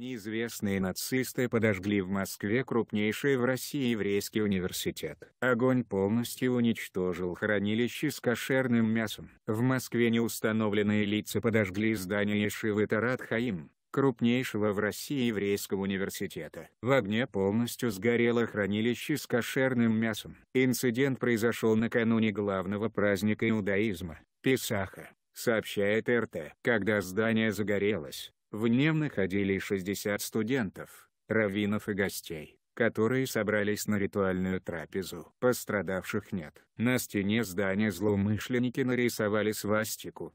Неизвестные нацисты подожгли в Москве крупнейший в России еврейский университет. Огонь полностью уничтожил хранилище с кошерным мясом. В Москве неустановленные лица подожгли здание Ешивы Тарат Хаим, крупнейшего в России еврейского университета. В огне полностью сгорело хранилище с кошерным мясом. Инцидент произошел накануне главного праздника иудаизма – Песаха, сообщает РТ. Когда здание загорелось, в нем находились 60 студентов, раввинов и гостей, которые собрались на ритуальную трапезу. Пострадавших нет. На стене здания злоумышленники нарисовали свастику,